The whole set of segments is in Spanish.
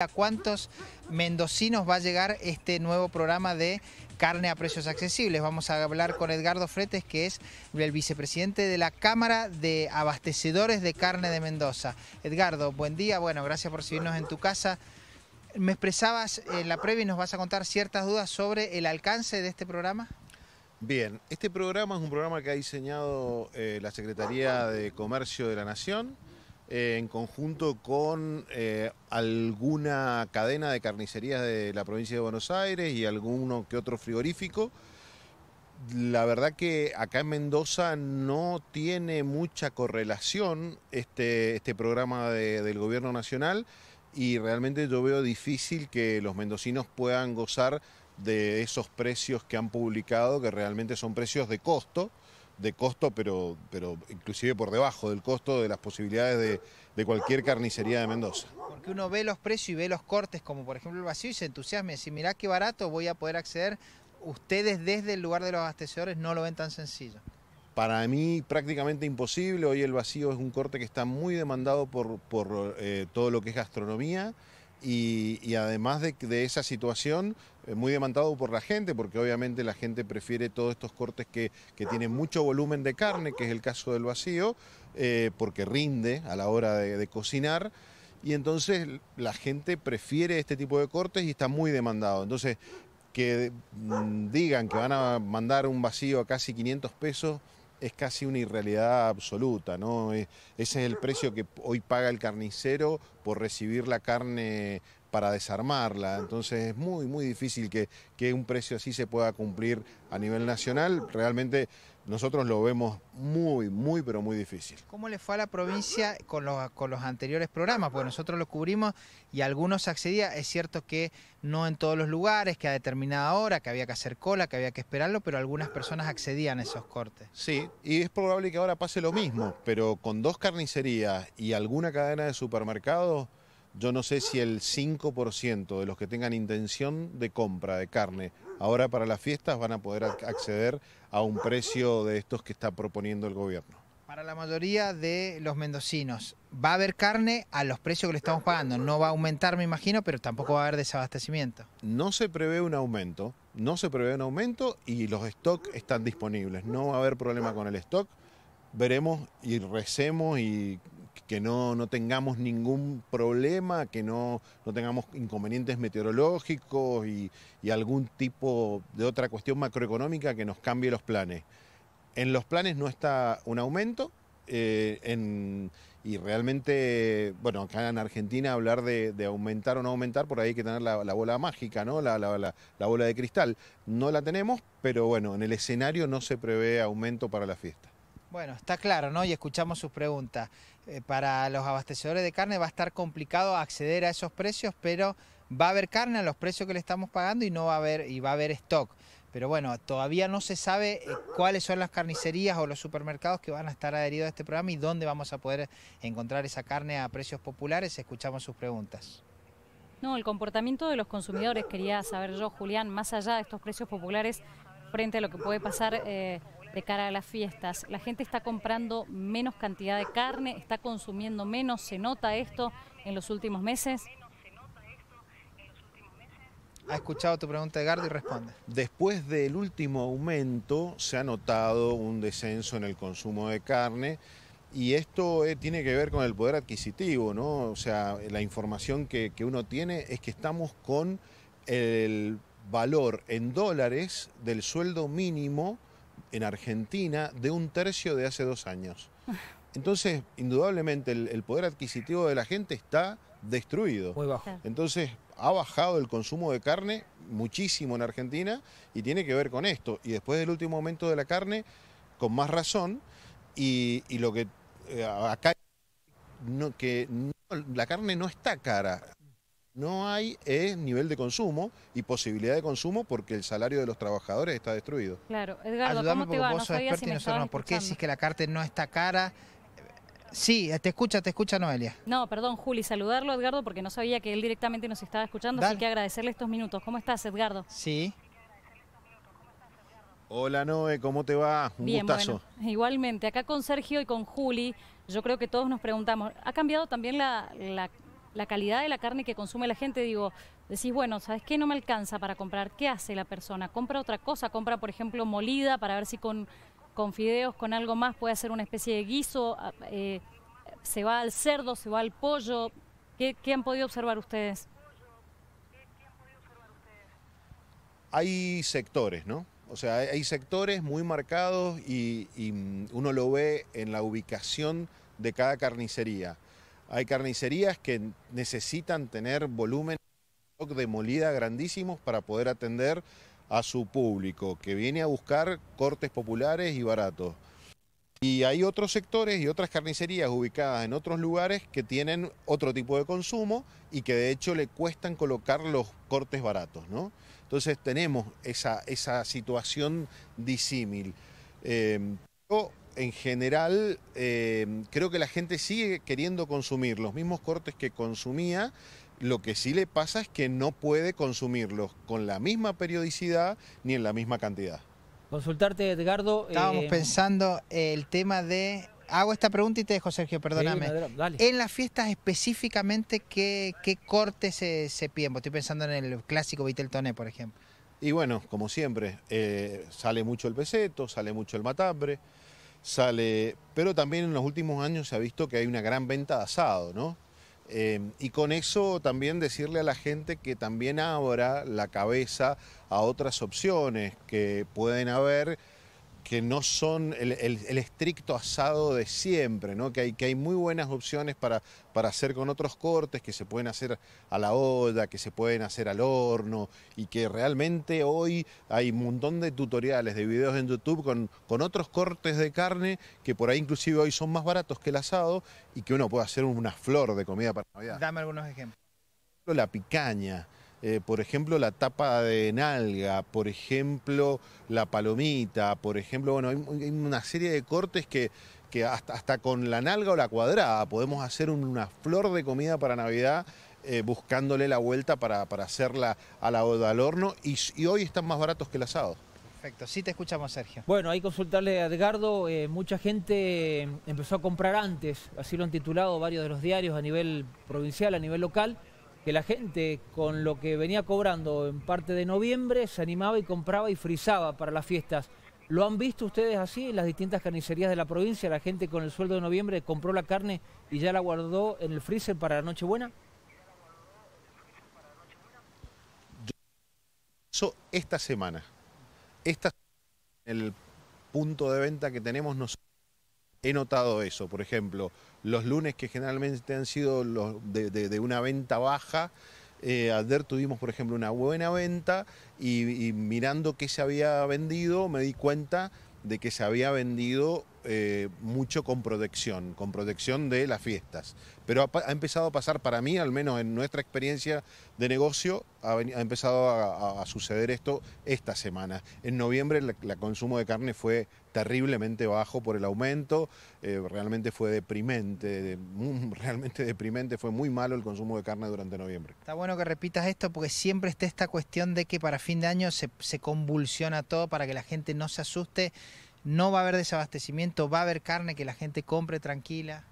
¿A cuántos mendocinos va a llegar este nuevo programa de carne a precios accesibles? Vamos a hablar con Edgardo Fretes, que es el vicepresidente de la Cámara de Abastecedores de Carne de Mendoza. Edgardo, buen día. Bueno, gracias por recibirnos en tu casa. Me expresabas en la previa y nos vas a contar ciertas dudas sobre el alcance de este programa. Bien, este programa es un programa que ha diseñado eh, la Secretaría de Comercio de la Nación en conjunto con eh, alguna cadena de carnicerías de la provincia de Buenos Aires y alguno que otro frigorífico. La verdad que acá en Mendoza no tiene mucha correlación este, este programa del gobierno nacional y realmente yo veo difícil que los mendocinos puedan gozar de esos precios que han publicado, que realmente son precios de costo de costo, pero, pero inclusive por debajo del costo de las posibilidades de, de, cualquier carnicería de Mendoza. Porque uno ve los precios y ve los cortes, como por ejemplo el vacío, y se entusiasma y dice, mirá qué barato, voy a poder acceder. Ustedes desde el lugar de los abastecedores no lo ven tan sencillo. Para mí prácticamente imposible, hoy el vacío es un corte que está muy demandado por, eh, todo lo que es gastronomía y, además de, esa situación, eh, muy demandado por la gente, porque obviamente la gente prefiere todos estos cortes que, tienen mucho volumen de carne, que es el caso del vacío, eh, porque rinde a la hora de cocinar y entonces la gente prefiere este tipo de cortes y está muy demandado. Entonces, que mm, digan que van a mandar un vacío a casi 500 pesos, es casi una irrealidad absoluta, ¿no? E, ese es el precio que hoy paga el carnicero por recibir la carne para desarmarla. Entonces es muy, muy difícil que, que, un precio así se pueda cumplir a nivel nacional. Realmente nosotros lo vemos muy, muy, pero muy difícil. ¿Cómo le fue a la provincia con los, con los anteriores programas? Porque nosotros lo cubrimos y algunos accedían. Es cierto que no en todos los lugares, que a determinada hora, que había que hacer cola, que había que esperarlo, pero algunas personas accedían a esos cortes. Sí, y es probable que ahora pase lo mismo, pero con dos carnicerías y alguna cadena de supermercados yo no sé si el 5% de los que tengan intención de compra de carne ahora para las fiestas van a poder acceder a un precio de estos que está proponiendo el gobierno. Para la mayoría de los mendocinos, va a haber carne a los precios que le estamos pagando. No va a aumentar, me imagino, pero tampoco va a haber desabastecimiento. No se prevé un aumento, no se prevé un aumento y los stocks están disponibles. No va a haber problema con el stock. Veremos y recemos y que no, no tengamos ningún problema, que no, no tengamos inconvenientes meteorológicos y, algún tipo de otra cuestión macroeconómica que nos cambie los planes. En los planes no está un aumento eh, y realmente, bueno, acá en Argentina hablar de, aumentar o no aumentar, por ahí hay que tener la, bola mágica, ¿no? la bola de cristal. No la tenemos, pero bueno, en el escenario no se prevé aumento para la fiesta. Bueno, está claro, ¿no? Y escuchamos sus preguntas. Eh, para los abastecedores de carne va a estar complicado acceder a esos precios, pero va a haber carne a los precios que le estamos pagando y no va a haber y va a haber stock. Pero bueno, todavía no se sabe eh, cuáles son las carnicerías o los supermercados que van a estar adheridos a este programa y dónde vamos a poder encontrar esa carne a precios populares. Escuchamos sus preguntas. No, el comportamiento de los consumidores, quería saber yo, Julián, más allá de estos precios populares, frente a lo que puede pasar. Eh, de cara a las fiestas. La gente está comprando menos cantidad de carne, está consumiendo menos, ¿se nota esto en los últimos meses? ha escuchado tu pregunta, Edgardo, y responde. Después del último aumento se ha notado un descenso en el consumo de carne y esto eh, tiene que ver con el poder adquisitivo, ¿no? O sea, la información que uno tiene es que estamos con el valor en dólares del sueldo mínimo en Argentina de un tercio de hace dos años. Entonces, indudablemente, el, poder adquisitivo de la gente está destruido. Muy bajo. Entonces, ha bajado el consumo de carne muchísimo en Argentina y tiene que ver con esto. Y después del último momento de la carne, con más razón, y, lo que eh, acá no, que la carne no está cara. No hay nivel de consumo y posibilidad de consumo porque el salario de los trabajadores está destruido. Claro, Edgardo, ¿cómo te va? Vos no sos y ¿Por qué decís que la carta no está cara? Sí, te escucha, te escucha Noelia. No, perdón, Juli, saludarlo, Edgardo, porque no sabía que él directamente nos estaba escuchando, así que agradecerle estos minutos. ¿Cómo estás, Edgardo? Sí. Hola Noé, ¿cómo te va? Un Bien, gustazo. igualmente, acá con Sergio y con Juli, yo creo que todos nos preguntamos, ¿ha cambiado también la la calidad de la carne que consume la gente, digo, decís, bueno, ¿sabes qué? No me alcanza para comprar. ¿Qué hace la persona? Compra otra cosa, compra, por ejemplo, molida para ver si con, fideos, con algo más, puede hacer una especie de guiso. Ah, eh, se va al cerdo, se va al pollo. ¿Qué, qué han podido observar ustedes? Hay sectores, ¿no? O sea, hay sectores muy marcados y, mm, uno lo ve en la ubicación de cada carnicería. Hay carnicerías que necesitan tener volumen de molida grandísimos para poder atender a su público, que viene a buscar cortes populares y baratos. Y hay otros sectores y otras carnicerías ubicadas en otros lugares que tienen otro tipo de consumo y que de hecho le cuestan colocar los cortes baratos, ¿no? Entonces tenemos esa, esa situación disímil. Eh, en general eh, creo que la gente sigue queriendo consumir los mismos cortes que consumía. Lo que sí le pasa es que no puede consumirlos con la misma periodicidad ni en la misma cantidad. Consultarte, Edgardo. Estábamos eh, pensando el tema de hago esta pregunta y te dejo, Sergio, perdóname. En las fiestas específicamente, ¿qué, qué se, se piden? Estoy pensando en el clásico Vitel por ejemplo. Y bueno, como siempre, eh, sale mucho el peseto, sale mucho el matambre sale, pero también en los últimos años se ha visto que hay una gran venta de asado, ¿no? Em, y con eso también decirle a la gente que también abra la cabeza a otras opciones que pueden haber que no son el, estricto asado de siempre, ¿no? que, hay, que hay muy buenas opciones para, para hacer con otros cortes, que se pueden hacer a la olla, que se pueden hacer al horno, y que realmente hoy hay un montón de tutoriales, de videos en YouTube con, con otros cortes de carne, que por ahí inclusive hoy son más baratos que el asado, y que uno puede hacer una flor de comida para Navidad. Dame algunos ejemplos. La picaña eh, por ejemplo, la tapa de nalga, por ejemplo, la palomita, por ejemplo, bueno, hay, una serie de cortes que, hasta, con la nalga o la cuadrada podemos hacer una flor de comida para Navidad. Eh, buscándole la vuelta para, hacerla a la, al horno y, hoy están más baratos que el asado. Perfecto, sí te escuchamos, Sergio. Bueno, hay que consultarle a Edgardo. Eh, mucha gente empezó a comprar antes, así lo han titulado varios de los diarios a nivel provincial, a nivel local que la gente con lo que venía cobrando en parte de noviembre se animaba y compraba y frizaba para las fiestas. ¿Lo han visto ustedes así en las distintas carnicerías de la provincia? ¿La gente con el sueldo de noviembre compró la carne y ya la guardó en el freezer para la Nochebuena? Yo, esta semana, esta, el punto de venta que tenemos, nos he notado eso. Por ejemplo, los lunes que generalmente han sido los de, una venta baja. Eh, ayer tuvimos, por ejemplo, una buena venta y, mirando qué se había vendido me di cuenta de que se había vendido eh, mucho con protección, con protección de las fiestas. Pero ha, empezado a pasar para mí, al menos en nuestra experiencia de negocio, ha, empezado a, suceder esto esta semana. En noviembre el consumo de carne fue terriblemente bajo por el aumento, eh, realmente fue deprimente, realmente deprimente, fue muy malo el consumo de carne durante noviembre. Está bueno que repitas esto porque siempre está esta cuestión de que para fin de año se convulsiona todo para que la gente no se asuste, no va a haber desabastecimiento, va a haber carne que la gente compre tranquila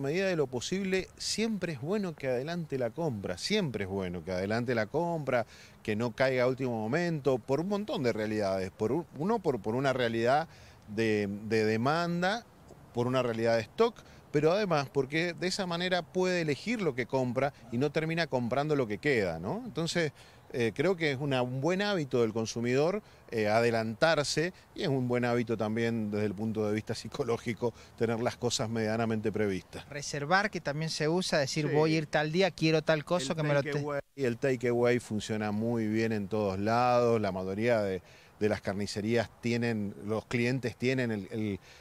medida de lo posible, siempre es bueno que adelante la compra, siempre es bueno que adelante la compra, que no caiga a último momento, por un montón de realidades. Por uno, por, por, una realidad de, demanda, por una realidad de stock, pero además porque de esa manera puede elegir lo que compra y no termina comprando lo que queda, ¿no? Entonces... Eh, creo que es un buen hábito del consumidor eh, adelantarse y es un buen hábito también desde el punto de vista psicológico tener las cosas medianamente previstas. Reservar, que también se usa, decir voy a ir tal día, quiero tal cosa, que me lo... Away, el takeaway funciona muy bien en todos lados, la mayoría de las carnicerías tienen, los clientes tienen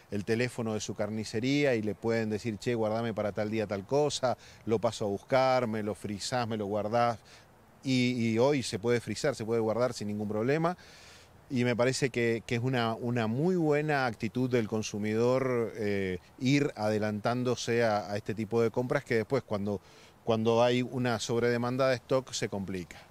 el, teléfono de su carnicería y le pueden decir, che, guardame para tal día tal cosa, lo paso a buscar, me lo frizás, me lo guardás, y, hoy se puede frizar, se puede guardar sin ningún problema. Y me parece que, es una, una, muy buena actitud del consumidor eh, ir adelantándose a, este tipo de compras que después cuando, cuando hay una sobredemanda de stock se complica.